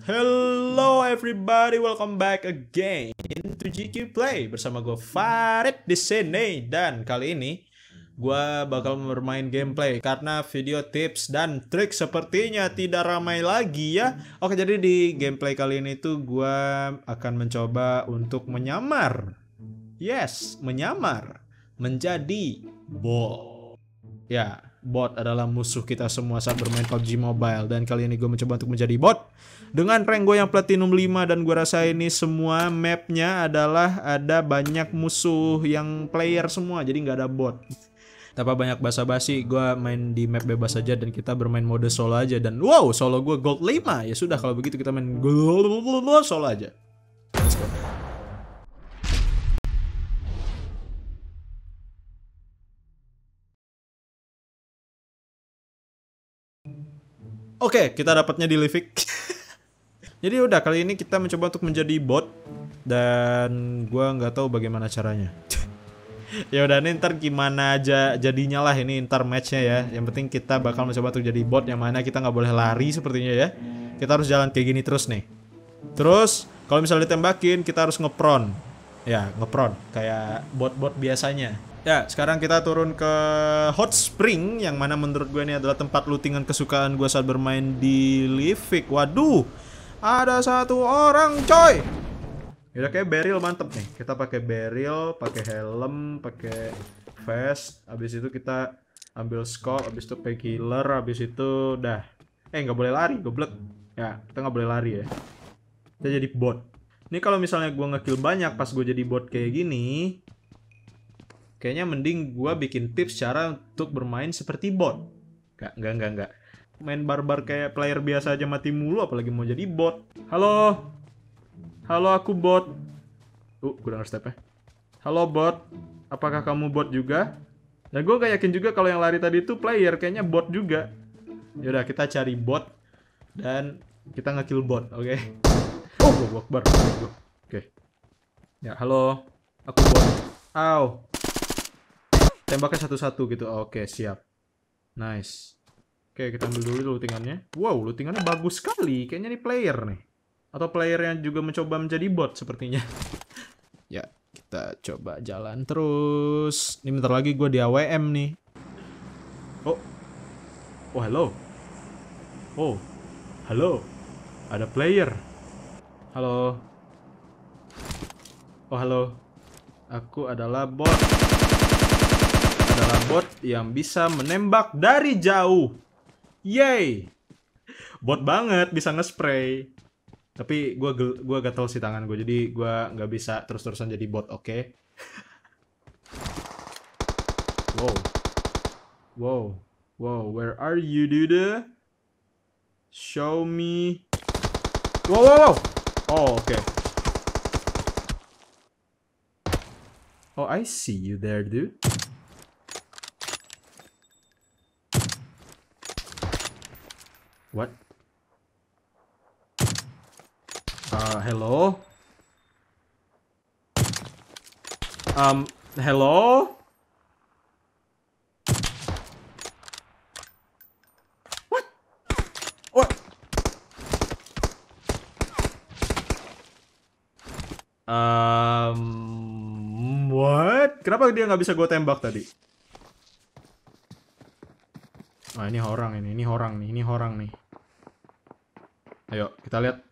Hello everybody, welcome back again to GQ Play bersama gue Farid di sini dan kali ini gue bakal bermain gameplay karena video tips dan trik sepertinya tidak ramai lagi ya. Oke jadi di gameplay kali ini tuh gue akan mencoba untuk menyamar, yes menyamar menjadi bot. Ya bot adalah musuh kita semua saat bermain PUBG Mobile dan kali ini gue mencoba untuk menjadi bot dengan rank gue yang platinum 5 dan gue rasa ini semua mapnya adalah ada banyak musuh yang player semua jadi nggak ada bot tanpa banyak basa-basi gue main di map bebas saja dan kita bermain mode solo aja dan wow solo gue gold 5 ya sudah kalau begitu kita main gold solo aja Oke, okay, kita dapatnya di Livik. Jadi udah kali ini kita mencoba untuk menjadi bot dan gua nggak tahu bagaimana caranya. ya udah nih ntar gimana aja jadinya lah ini ntar matchnya ya. Yang penting kita bakal mencoba untuk jadi bot yang mana kita nggak boleh lari sepertinya ya. Kita harus jalan kayak gini terus nih. Terus kalau misalnya ditembakin kita harus ngepron. Ya, ngepron kayak bot-bot biasanya. Ya, sekarang kita turun ke Hot Spring yang mana menurut gue ini adalah tempat lootingan kesukaan gue saat bermain di Livik. Waduh, ada satu orang coy. Ya kayak Beril mantep nih. Kita pakai Beril, pakai helm, pakai vest. Abis itu kita ambil scope, abis itu killer, abis itu dah. Eh nggak boleh lari, goblok. Ya, kita nggak boleh lari ya. Kita jadi bot. Ini kalau misalnya gue ngekill banyak pas gue jadi bot kayak gini, kayaknya mending gue bikin tips cara untuk bermain seperti bot. Gak, gak, gak, gak. Main barbar kayak player biasa aja mati mulu, apalagi mau jadi bot. Halo? Halo, aku bot. Uh, gue denger stepnya. Halo bot, apakah kamu bot juga? Nah ya, gue gak yakin juga kalau yang lari tadi itu player, kayaknya bot juga. Yaudah, kita cari bot dan kita ngekill bot, oke? Okay? Oh, gue Akbar. Oke. Okay. Ya, halo. Aku bot. Ow tembakan satu-satu gitu. Ah, oke, siap. Nice. Oke, kita ambil dulu lootingannya. Wow, lootingannya bagus sekali. Kayaknya nih player nih. Atau player yang juga mencoba menjadi bot sepertinya. ya, kita coba jalan terus. Ini bentar lagi gue di AWM nih. Oh. Oh, halo, Oh. Halo. Ada player. Halo. Oh, halo. Aku adalah bot bot yang bisa menembak dari jauh. Yay! Bot banget bisa ngespray. Tapi gue gua gatel si tangan gue, jadi gue nggak bisa terus-terusan jadi bot, oke? Okay? wow. Wow. Wow, where are you, dude? Show me. Wow, wow, wow. Oh, oke. Okay. Oh, I see you there, dude. What? Uh, hello? Um, hello? What? What? Um, what? Kenapa dia nggak bisa gue tembak tadi? Ah, ini orang ini, ini orang nih, ini orang nih. Ayo, kita lihat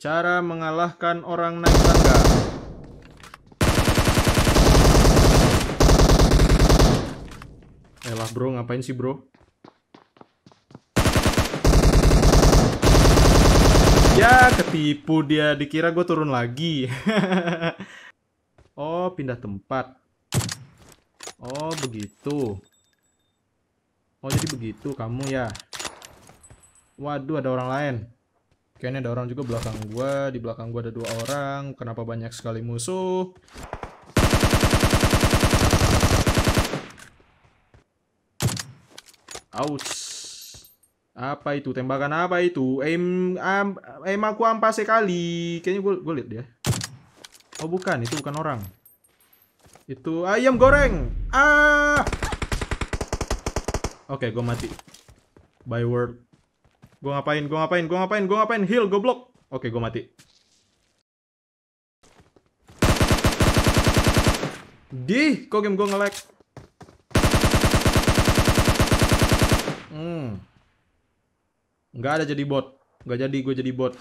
cara mengalahkan orang naik tangga. Elah eh, bro, ngapain sih bro? Ya, ketipu dia. Dikira gue turun lagi. oh, pindah tempat. Oh, begitu. Oh, jadi begitu kamu ya. Waduh, ada orang lain. Kayaknya ada orang juga belakang gua. Di belakang gua ada dua orang. Kenapa banyak sekali musuh? Ouch. Apa itu? Tembakan apa itu? Aim, am aim aku ampas sekali. Kayaknya gue gue liat dia. Oh bukan, itu bukan orang. Itu ayam goreng. Ah. Oke, okay, gue mati. By word Gue ngapain, gue ngapain, gue ngapain, gue ngapain, heal, goblok. Oke, gue mati. Di, kok game gue nge-lag? Hmm. Nggak ada jadi bot. Nggak jadi, gue jadi bot.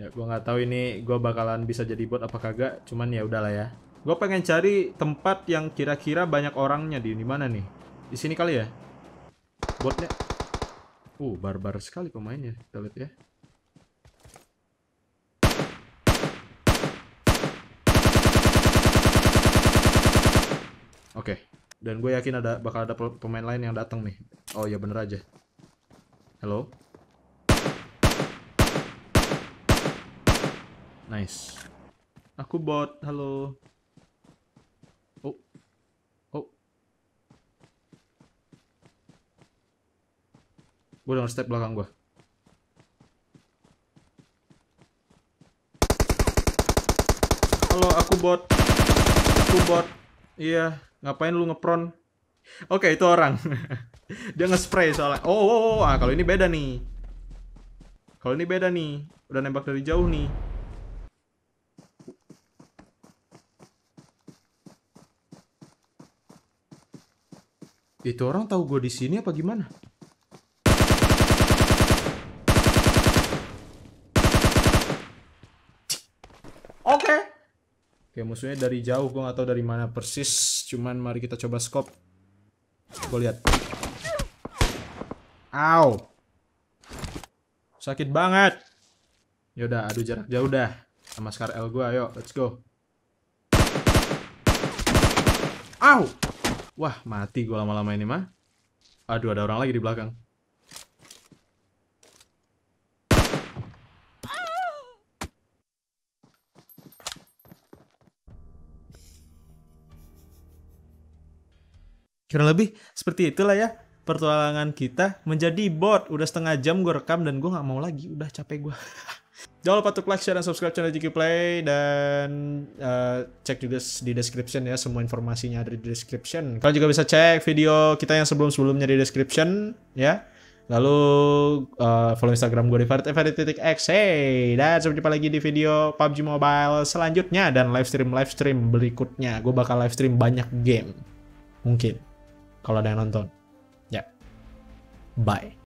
Ya, gue nggak tahu ini gue bakalan bisa jadi bot apa kagak. Cuman ya udahlah ya. Gue pengen cari tempat yang kira-kira banyak orangnya di, di mana nih? Di sini kali ya? Botnya Uh, barbar sekali pemainnya. Kita lihat ya. Oke. Okay. Dan gue yakin ada bakal ada pemain lain yang datang nih. Oh ya bener aja. Halo. Nice. Aku bot. Halo. Oh, Gue denger step belakang gue. Halo, aku bot. Aku bot. Iya, ngapain lu ngepron? Oke, itu orang. Dia ngespray soalnya. Oh, oh, oh. Ah, kalau ini beda nih. Kalau ini beda nih. Udah nembak dari jauh nih. Itu orang tahu gue di sini apa gimana? Oke. Okay. Oke, musuhnya dari jauh. Gue atau dari mana persis. Cuman mari kita coba scope. Gue lihat. Au. Sakit banget. Yaudah, aduh jarak jauh dah. Sama Scar L gue, ayo. Let's go. Au. Wah, mati gue lama-lama ini mah. Aduh, ada orang lagi di belakang. Kurang lebih seperti itulah ya pertualangan kita menjadi bot. Udah setengah jam gue rekam dan gue nggak mau lagi. Udah capek gue. Jangan lupa untuk like, share, dan subscribe channel JQ Play dan uh, cek juga di description ya semua informasinya ada di description. Kalian juga bisa cek video kita yang sebelum-sebelumnya di description ya. Lalu uh, follow Instagram gue di x Hey, dan sampai jumpa lagi di video PUBG Mobile selanjutnya dan live stream live stream berikutnya. Gue bakal live stream banyak game. Mungkin kalau ada yang nonton. Ya. Bye.